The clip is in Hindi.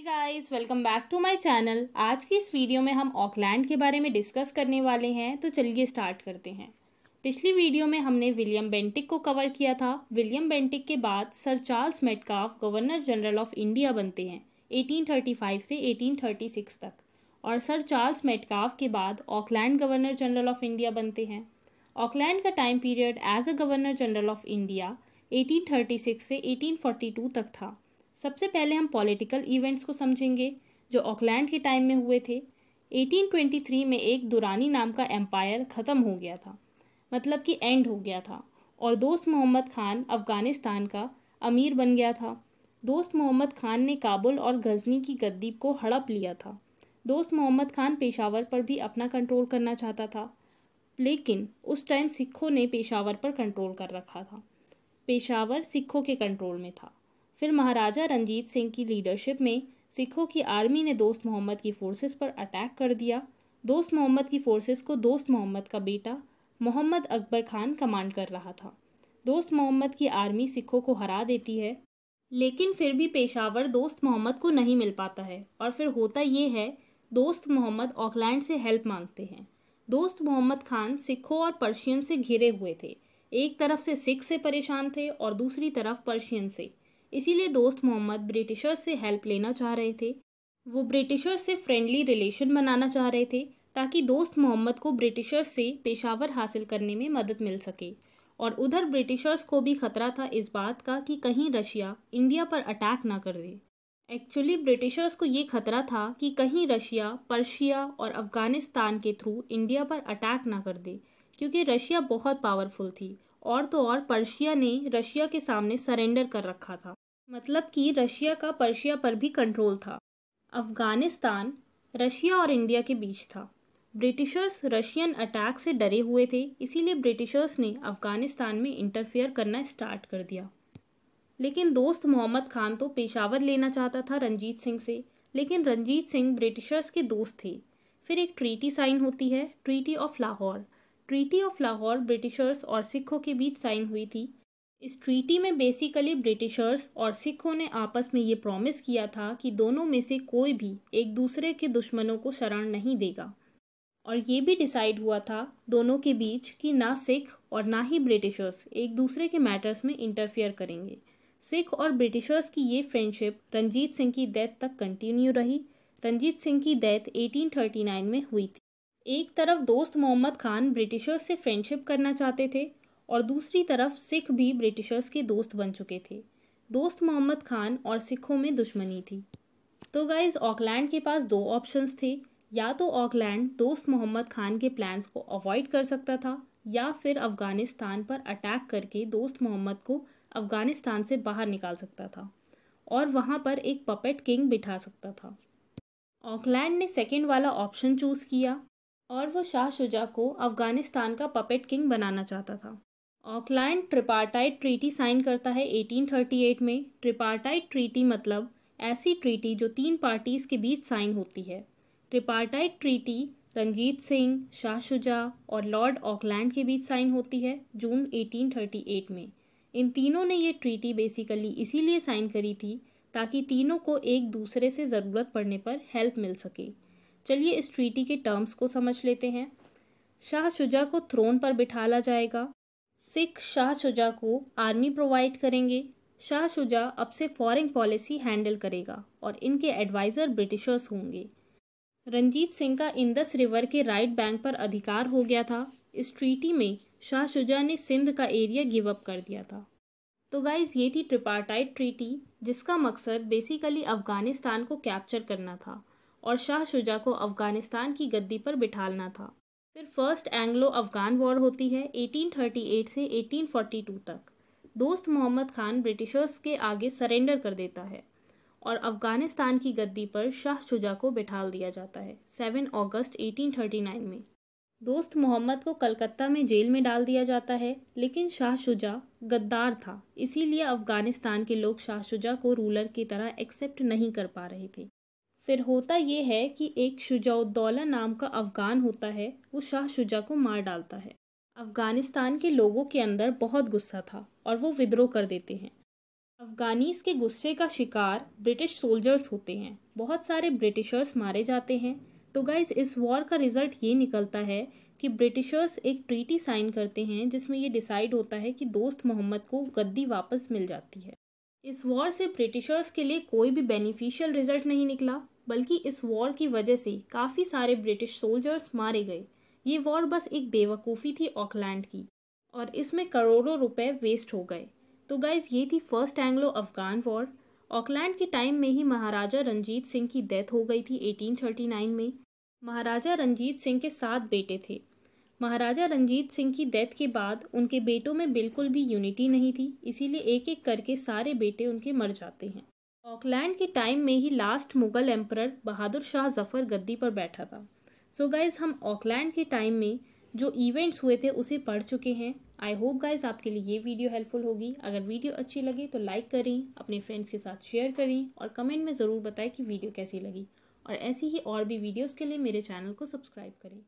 guys welcome back to my channel आज की इस वीडियो में हम ऑकलैंड के बारे में डिस्कस करने वाले हैं तो चलिए स्टार्ट करते हैं पिछली वीडियो में हमने विलियम बेंटिक को कवर किया था विलियम बेंटिक के बाद sir Charles Metcalfe governor general of India बनते हैं 1835 से 1836 तक और सर चार्ल्स मेटकाफ के बाद Auckland governor general of India बनते हैं ऑकलैंड का time period as a governor general of India eighteen से एटीन तक था सबसे पहले हम पॉलिटिकल इवेंट्स को समझेंगे जो ऑकलैंड के टाइम में हुए थे 1823 में एक दुरानी नाम का एम्पायर ख़त्म हो गया था मतलब कि एंड हो गया था और दोस्त मोहम्मद खान अफ़गानिस्तान का अमीर बन गया था दोस्त मोहम्मद खान ने काबुल और गजनी की गद्दी को हड़प लिया था दोस्त मोहम्मद खान पेशावर पर भी अपना कंट्रोल करना चाहता था लेकिन उस टाइम सिखों ने पेशावर पर कंट्रोल कर रखा था पेशावर सिखों के कंट्रोल में था फिर महाराजा रंजीत सिंह की लीडरशिप में सिखों की आर्मी ने दोस्त मोहम्मद की फोर्सेस पर अटैक कर दिया दोस्त मोहम्मद की फोर्सेस को दोस्त मोहम्मद का बेटा मोहम्मद अकबर खान कमांड कर रहा था दोस्त मोहम्मद की आर्मी सिखों को हरा देती है लेकिन फिर भी पेशावर दोस्त मोहम्मद को नहीं मिल पाता है और फिर होता ये है दोस्त मोहम्मद ऑकलैंड से हेल्प मांगते हैं दोस्त मोहम्मद खान सिखों और पर्शियन से घिरे हुए थे एक तरफ से सिख से परेशान थे और दूसरी तरफ पर्शियन से इसीलिए दोस्त मोहम्मद ब्रिटिशर्स से हेल्प लेना चाह रहे थे वो ब्रिटिशर्स से फ्रेंडली रिलेशन बनाना चाह रहे थे ताकि दोस्त मोहम्मद को ब्रिटिशर्स से पेशावर हासिल करने में मदद मिल सके और उधर ब्रिटिशर्स को भी खतरा था इस बात का कि कहीं रशिया इंडिया पर अटैक ना कर दे एक्चुअली ब्रिटिशर्स को ये खतरा था कि कहीं रशिया पर्शिया और अफगानिस्तान के थ्रू इंडिया पर अटैक ना कर दे क्योंकि रशिया बहुत पावरफुल थी और तो और पर्शिया ने रशिया के सामने सरेंडर कर रखा था मतलब कि रशिया का पर्शिया पर भी कंट्रोल था अफगानिस्तान रशिया और इंडिया के बीच था ब्रिटिशर्स रशियन अटैक से डरे हुए थे इसीलिए ब्रिटिशर्स ने अफगानिस्तान में इंटरफेयर करना स्टार्ट कर दिया लेकिन दोस्त मोहम्मद खान तो पेशावर लेना चाहता था रंजीत सिंह से लेकिन रंजीत सिंह ब्रिटिशर्स के दोस्त थे फिर एक ट्रीटी साइन होती है treaty of Lahore treaty of Lahore Britishers और सिखों के बीच साइन हुई थी इस ट्रीटी में बेसिकली ब्रिटिशर्स और सिखों ने आपस में ये प्रॉमिस किया था कि दोनों में से कोई भी एक दूसरे के दुश्मनों को शरण नहीं देगा और ये भी डिसाइड हुआ था दोनों के बीच कि ना सिख और ना ही ब्रिटिशर्स एक दूसरे के मैटर्स में इंटरफेयर करेंगे सिख और ब्रिटिशर्स की ये फ्रेंडशिप रंजीत सिंह की डेथ तक कंटिन्यू रही रंजीत सिंह की डेथ 1839 में हुई थी एक तरफ दोस्त मोहम्मद खान ब्रिटिशर्स से फ्रेंडशिप करना चाहते थे और दूसरी तरफ सिख भी ब्रिटिशर्स के दोस्त बन चुके थे दोस्त मोहम्मद खान और सिखों में दुश्मनी थी तो गाइज ऑकलैंड के पास दो ऑप्शंस थे या तो ऑकलैंड दोस्त मोहम्मद खान के प्लान्स को अवॉइड कर सकता था या फिर अफ़गानिस्तान पर अटैक करके दोस्त मोहम्मद को अफ़गानिस्तान से बाहर निकाल सकता था और वहाँ पर एक पपेट किंग बिठा सकता था ऑकलैंड ने सेकेंड वाला ऑप्शन चूज़ किया और वो शाह शुजा को अफ़गानिस्तान का पपेट किंग बनाना चाहता था ऑकलैंड ट्रिपार्टाइट ट्रीटी साइन करता है 1838 में ट्रिपार्टाइट ट्रीटी मतलब ऐसी ट्रीटी जो तीन पार्टीज़ के बीच साइन होती है ट्रिपार्टाइट ट्रीटी रंजीत सिंह शाह शुजा और लॉर्ड ऑकलैंड के बीच साइन होती है जून 1838 में इन तीनों ने ये ट्रीटी बेसिकली इसीलिए साइन करी थी ताकि तीनों को एक दूसरे से ज़रूरत पड़ने पर हेल्प मिल सके चलिए इस ट्रीटी के टर्म्स को समझ लेते हैं शाह शुजा को थ्रोन पर बिठाला जाएगा सिख शाह शुजा को आर्मी प्रोवाइड करेंगे शाह शुजा अब से फॉरेन पॉलिसी हैंडल करेगा और इनके एडवाइज़र ब्रिटिशर्स होंगे रंजीत सिंह का इंदस रिवर के राइट बैंक पर अधिकार हो गया था इस ट्रीटी में शाह शुजा ने सिंध का एरिया गिव अप कर दिया था तो गाइज़ ये थी ट्रिपार्टाइट ट्रीटी जिसका मकसद बेसिकली अफ़गानिस्तान को कैप्चर करना था और शाह शुजा को अफ़गानिस्तान की गद्दी पर बिठालना था फिर फर्स्ट एंग्लो अफगान वॉर होती है 1838 से 1842 तक दोस्त मोहम्मद खान ब्रिटिशर्स के आगे सरेंडर कर देता है और अफगानिस्तान की गद्दी पर शाह शुजा को बिठाल दिया जाता है 7 अगस्त 1839 में दोस्त मोहम्मद को कलकत्ता में जेल में डाल दिया जाता है लेकिन शाह शुजा गद्दार था इसीलिए अफगानिस्तान के लोग शाह शुजा को रूलर की तरह एक्सेप्ट नहीं कर पा रहे थे फिर होता यह है कि एक शुजाउद्दौला नाम का अफगान होता है वो शाह शुजा को मार डालता है अफगानिस्तान के लोगों के अंदर बहुत गुस्सा था और वो विद्रोह कर देते हैं अफगानीज के गुस्से का शिकार ब्रिटिश सोल्जर्स होते हैं बहुत सारे ब्रिटिशर्स मारे जाते हैं तो गाइज इस वॉर का रिजल्ट ये निकलता है कि ब्रिटिशर्स एक ट्रीटी साइन करते हैं जिसमें ये डिसाइड होता है कि दोस्त मोहम्मद को गद्दी वापस मिल जाती है इस वॉर से ब्रिटिशर्स के लिए कोई भी बेनिफिशियल रिजल्ट नहीं निकला बल्कि इस वॉर की वजह से काफ़ी सारे ब्रिटिश सोल्जर्स मारे गए ये वॉर बस एक बेवकूफ़ी थी ऑकलैंड की और इसमें करोड़ों रुपए वेस्ट हो गए तो गाइज ये थी first Anglo Afghan war Auckland के टाइम में ही महाराजा रंजीत सिंह की डेथ हो गई थी 1839 में महाराजा रंजीत सिंह के सात बेटे थे महाराजा रंजीत सिंह की डेथ के बाद उनके बेटों में बिल्कुल भी यूनिटी नहीं थी इसीलिए एक एक करके सारे बेटे उनके मर जाते हैं ऑकलैंड के टाइम में ही लास्ट मुगल एम्प्रर बहादुर शाह जफर गद्दी पर बैठा था सो so गाइज हम ऑकलैंड के टाइम में जो इवेंट्स हुए थे उसे पढ़ चुके हैं आई होप गाइज आपके लिए ये वीडियो हेल्पफुल होगी अगर वीडियो अच्छी लगी तो लाइक करें अपने फ्रेंड्स के साथ शेयर करें और कमेंट में ज़रूर बताएं कि वीडियो कैसी लगी और ऐसी ही और भी वीडियोज़ के लिए मेरे चैनल को सब्सक्राइब करें